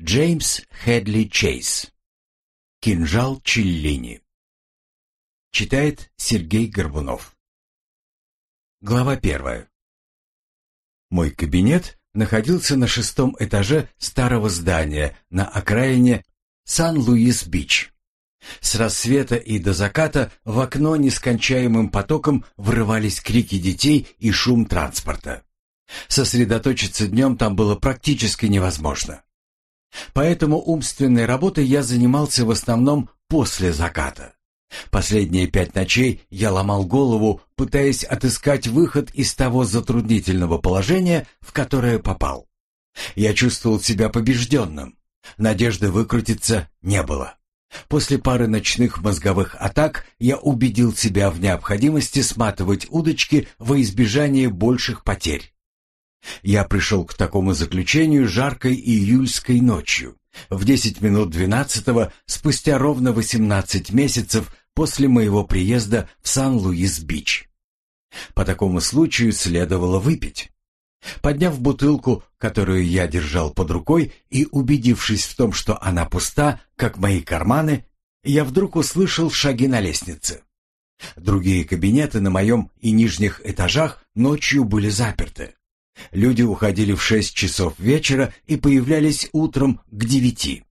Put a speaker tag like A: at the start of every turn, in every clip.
A: Джеймс Хедли Чейз. Кинжал Челлини. Читает Сергей Горбунов. Глава первая. Мой кабинет находился на шестом этаже старого здания на окраине Сан-Луис-Бич. С рассвета и до заката в окно нескончаемым потоком врывались крики детей и шум транспорта. Сосредоточиться днем там было практически невозможно. Поэтому умственной работой я занимался в основном после заката. Последние пять ночей я ломал голову, пытаясь отыскать выход из того затруднительного положения, в которое попал. Я чувствовал себя побежденным. Надежды выкрутиться не было. После пары ночных мозговых атак я убедил себя в необходимости сматывать удочки во избежание больших потерь. Я пришел к такому заключению жаркой июльской ночью, в 10 минут 12 спустя ровно 18 месяцев после моего приезда в Сан-Луис-Бич. По такому случаю следовало выпить. Подняв бутылку, которую я держал под рукой, и убедившись в том, что она пуста, как мои карманы, я вдруг услышал шаги на лестнице. Другие кабинеты на моем и нижних этажах ночью были заперты. Люди уходили в шесть часов вечера и появлялись утром к девяти.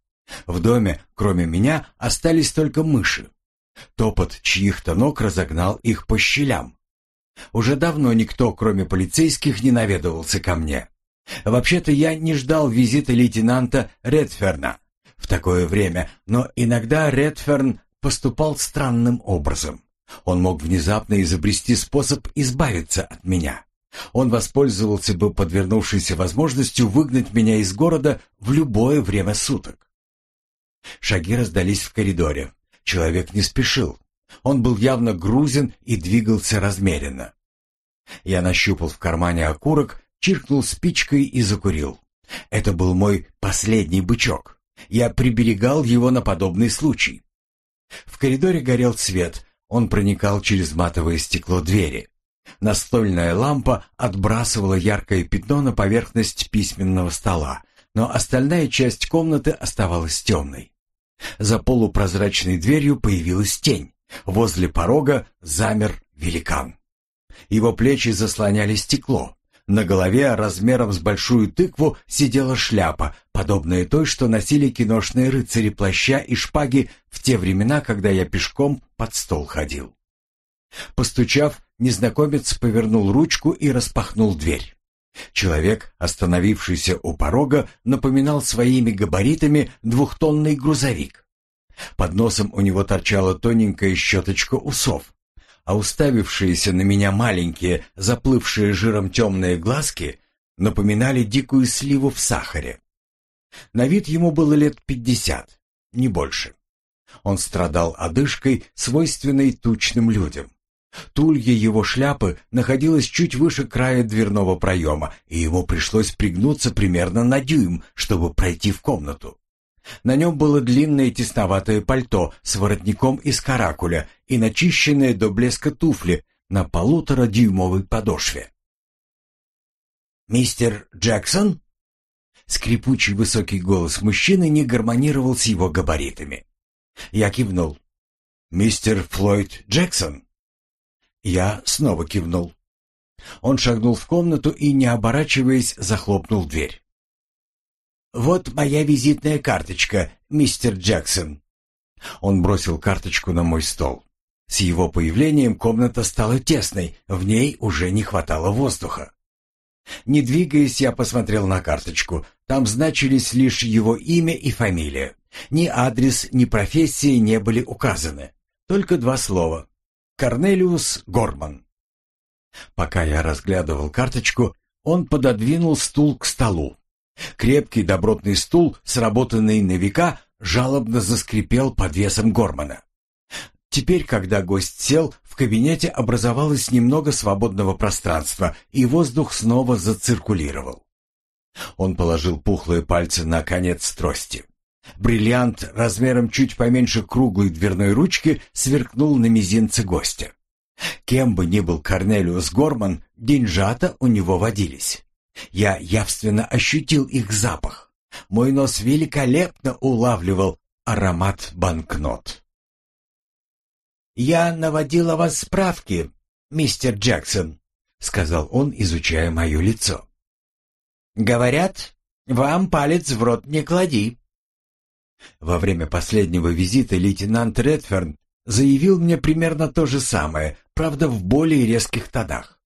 A: В доме, кроме меня, остались только мыши. Топот чьих-то ног разогнал их по щелям. Уже давно никто, кроме полицейских, не наведывался ко мне. Вообще-то я не ждал визита лейтенанта Редферна в такое время, но иногда Редферн поступал странным образом. Он мог внезапно изобрести способ избавиться от меня. Он воспользовался бы подвернувшейся возможностью выгнать меня из города в любое время суток. Шаги раздались в коридоре. Человек не спешил. Он был явно грузен и двигался размеренно. Я нащупал в кармане окурок, чиркнул спичкой и закурил. Это был мой последний бычок. Я приберегал его на подобный случай. В коридоре горел свет, он проникал через матовое стекло двери. Настольная лампа отбрасывала яркое пятно на поверхность письменного стола, но остальная часть комнаты оставалась темной. За полупрозрачной дверью появилась тень. Возле порога замер великан. Его плечи заслоняли стекло. На голове размером с большую тыкву сидела шляпа, подобная той, что носили киношные рыцари плаща и шпаги в те времена, когда я пешком под стол ходил. Постучав, Незнакомец повернул ручку и распахнул дверь. Человек, остановившийся у порога, напоминал своими габаритами двухтонный грузовик. Под носом у него торчала тоненькая щеточка усов, а уставившиеся на меня маленькие, заплывшие жиром темные глазки напоминали дикую сливу в сахаре. На вид ему было лет пятьдесят, не больше. Он страдал одышкой, свойственной тучным людям. Тулья его шляпы находилась чуть выше края дверного проема, и ему пришлось пригнуться примерно на дюйм, чтобы пройти в комнату. На нем было длинное тесноватое пальто с воротником из каракуля и начищенные до блеска туфли на дюймовой подошве. «Мистер Джексон?» Скрипучий высокий голос мужчины не гармонировал с его габаритами. Я кивнул. «Мистер Флойд Джексон?» Я снова кивнул. Он шагнул в комнату и, не оборачиваясь, захлопнул дверь. «Вот моя визитная карточка, мистер Джексон». Он бросил карточку на мой стол. С его появлением комната стала тесной, в ней уже не хватало воздуха. Не двигаясь, я посмотрел на карточку. Там значились лишь его имя и фамилия. Ни адрес, ни профессии не были указаны. Только два слова Корнелиус Горман. Пока я разглядывал карточку, он пододвинул стул к столу. Крепкий добротный стул, сработанный на века, жалобно заскрипел под весом Гормана. Теперь, когда гость сел, в кабинете образовалось немного свободного пространства, и воздух снова зациркулировал. Он положил пухлые пальцы на конец трости. Бриллиант размером чуть поменьше круглой дверной ручки сверкнул на мизинце гостя. Кем бы ни был Корнелиус Горман, деньжата у него водились. Я явственно ощутил их запах. Мой нос великолепно улавливал аромат банкнот. «Я наводила вас справки, мистер Джексон», — сказал он, изучая мое лицо. «Говорят, вам палец в рот не клади. Во время последнего визита лейтенант Редферн заявил мне примерно то же самое, правда, в более резких тонах.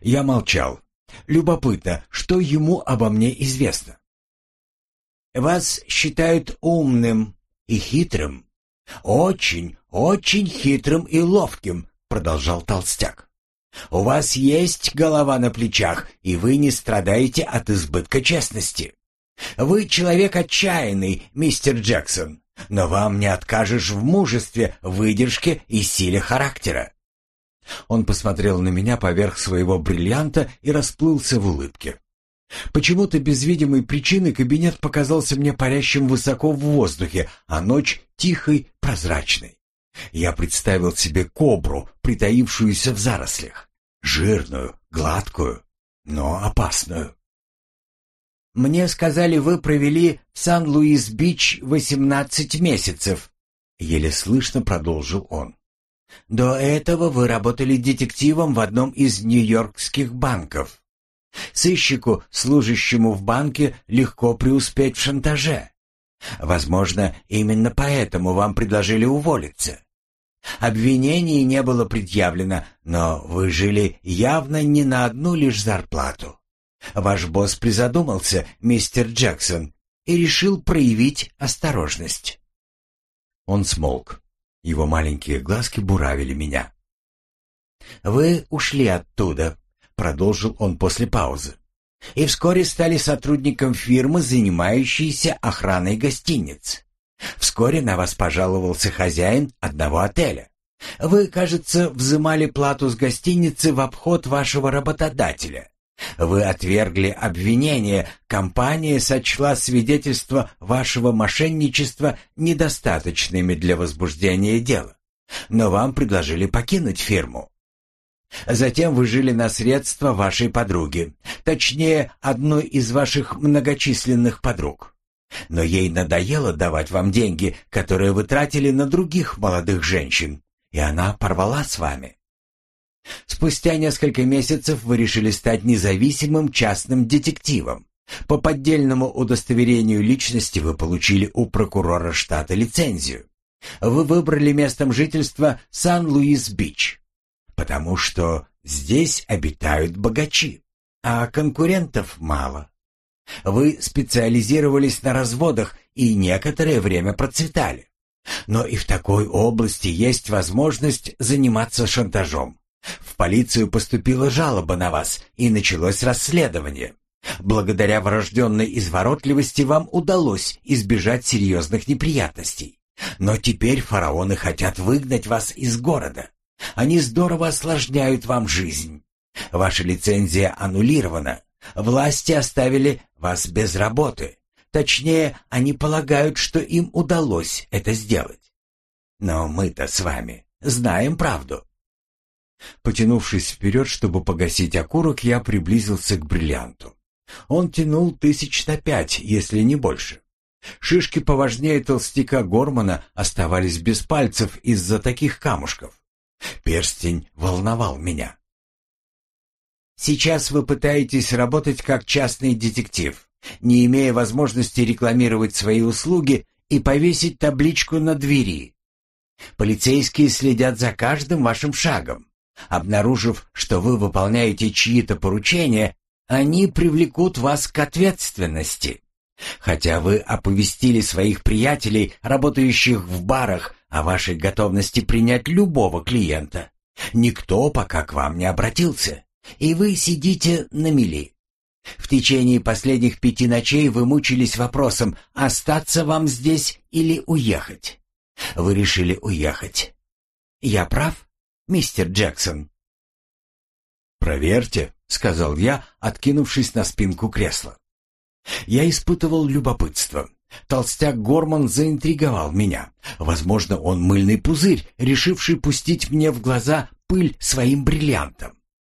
A: Я молчал. Любопытно, что ему обо мне известно. «Вас считают умным и хитрым. Очень, очень хитрым и ловким», — продолжал толстяк. «У вас есть голова на плечах, и вы не страдаете от избытка честности». Вы человек отчаянный, мистер Джексон, но вам не откажешь в мужестве, выдержке и силе характера. Он посмотрел на меня поверх своего бриллианта и расплылся в улыбке. Почему-то без видимой причины кабинет показался мне парящим высоко в воздухе, а ночь тихой, прозрачной. Я представил себе кобру, притаившуюся в зарослях, жирную, гладкую, но опасную. Мне сказали, вы провели в Сан-Луис-Бич 18 месяцев, еле слышно продолжил он. До этого вы работали детективом в одном из нью-йоркских банков. Сыщику, служащему в банке, легко преуспеть в шантаже. Возможно, именно поэтому вам предложили уволиться. Обвинений не было предъявлено, но вы жили явно не на одну лишь зарплату. Ваш босс призадумался, мистер Джексон, и решил проявить осторожность. Он смолк. Его маленькие глазки буравили меня. «Вы ушли оттуда», — продолжил он после паузы, «и вскоре стали сотрудником фирмы, занимающейся охраной гостиниц. Вскоре на вас пожаловался хозяин одного отеля. Вы, кажется, взимали плату с гостиницы в обход вашего работодателя. Вы отвергли обвинение, компания сочла свидетельства вашего мошенничества недостаточными для возбуждения дела, но вам предложили покинуть фирму. Затем вы жили на средства вашей подруги, точнее, одной из ваших многочисленных подруг. Но ей надоело давать вам деньги, которые вы тратили на других молодых женщин, и она порвала с вами. Спустя несколько месяцев вы решили стать независимым частным детективом. По поддельному удостоверению личности вы получили у прокурора штата лицензию. Вы выбрали местом жительства Сан-Луис-Бич, потому что здесь обитают богачи, а конкурентов мало. Вы специализировались на разводах и некоторое время процветали. Но и в такой области есть возможность заниматься шантажом. В полицию поступила жалоба на вас, и началось расследование. Благодаря врожденной изворотливости вам удалось избежать серьезных неприятностей. Но теперь фараоны хотят выгнать вас из города. Они здорово осложняют вам жизнь. Ваша лицензия аннулирована. Власти оставили вас без работы. Точнее, они полагают, что им удалось это сделать. Но мы-то с вами знаем правду. Потянувшись вперед, чтобы погасить окурок, я приблизился к бриллианту. Он тянул тысяч на пять, если не больше. Шишки поважнее толстяка Гормана оставались без пальцев из-за таких камушков. Перстень волновал меня. «Сейчас вы пытаетесь работать как частный детектив, не имея возможности рекламировать свои услуги и повесить табличку на двери. Полицейские следят за каждым вашим шагом. Обнаружив, что вы выполняете чьи-то поручения, они привлекут вас к ответственности. Хотя вы оповестили своих приятелей, работающих в барах, о вашей готовности принять любого клиента, никто пока к вам не обратился, и вы сидите на мели. В течение последних пяти ночей вы мучились вопросом, остаться вам здесь или уехать. Вы решили уехать. Я прав? мистер Джексон?» «Проверьте», — сказал я, откинувшись на спинку кресла. Я испытывал любопытство. Толстяк Горман заинтриговал меня. Возможно, он мыльный пузырь, решивший пустить мне в глаза пыль своим бриллиантом.